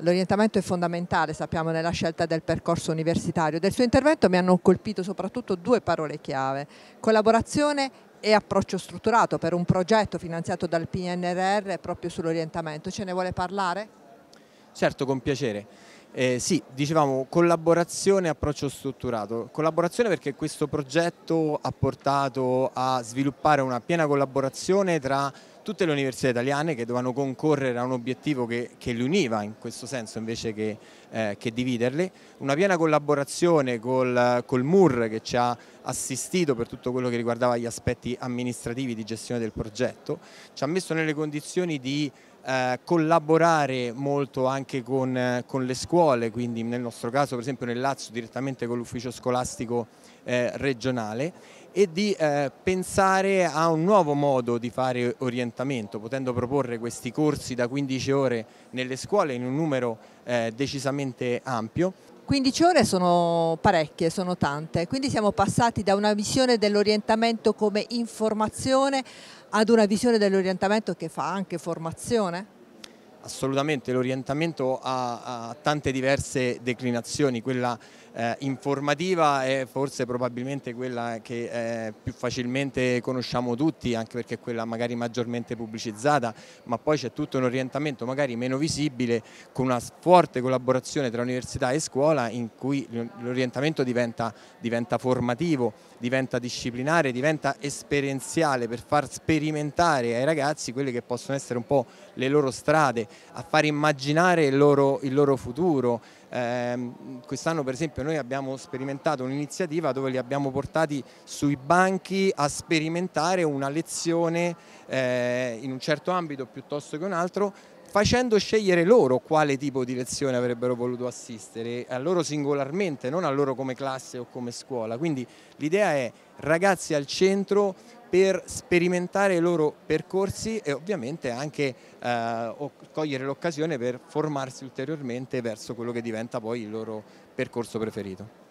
L'orientamento è fondamentale, sappiamo, nella scelta del percorso universitario. Del suo intervento mi hanno colpito soprattutto due parole chiave, collaborazione e approccio strutturato per un progetto finanziato dal PNRR proprio sull'orientamento. Ce ne vuole parlare? Certo, con piacere. Eh, sì, dicevamo collaborazione e approccio strutturato. Collaborazione perché questo progetto ha portato a sviluppare una piena collaborazione tra tutte le università italiane che dovevano concorrere a un obiettivo che, che li univa in questo senso invece che, eh, che dividerli, una piena collaborazione col, col MUR che ci ha assistito per tutto quello che riguardava gli aspetti amministrativi di gestione del progetto, ci ha messo nelle condizioni di eh, collaborare molto anche con, con, le scuole, quindi nel nostro caso per esempio nel Lazio direttamente con l'ufficio scolastico eh, regionale e di eh, pensare a un nuovo modo di fare orientamento, potendo proporre questi corsi da 15 ore nelle scuole in un numero eh, decisamente ampio. 15 ore sono parecchie, sono tante, quindi siamo passati da una visione dell'orientamento come informazione ad una visione dell'orientamento che fa anche formazione? Assolutamente, l'orientamento ha, ha, tante diverse declinazioni, quella eh, informativa è forse probabilmente quella che eh, più facilmente conosciamo tutti, anche perché è quella magari maggiormente pubblicizzata, ma poi c'è tutto un orientamento magari meno visibile con una forte collaborazione tra università e scuola in cui l'orientamento diventa, diventa formativo, diventa disciplinare, diventa esperienziale per far sperimentare ai ragazzi quelle che possono essere un po' le loro strade, a far immaginare il loro, il loro futuro, Ehm, quest'anno per esempio noi abbiamo sperimentato un'iniziativa dove li abbiamo portati sui banchi a sperimentare una lezione eh, in un certo ambito piuttosto che un altro facendo scegliere loro quale tipo di lezione avrebbero voluto assistere, a loro singolarmente, non a loro come classe o come scuola. Quindi l'idea è ragazzi al centro per sperimentare i loro percorsi e ovviamente anche eh, cogliere l'occasione per formarsi ulteriormente verso quello che diventa poi il loro percorso preferito.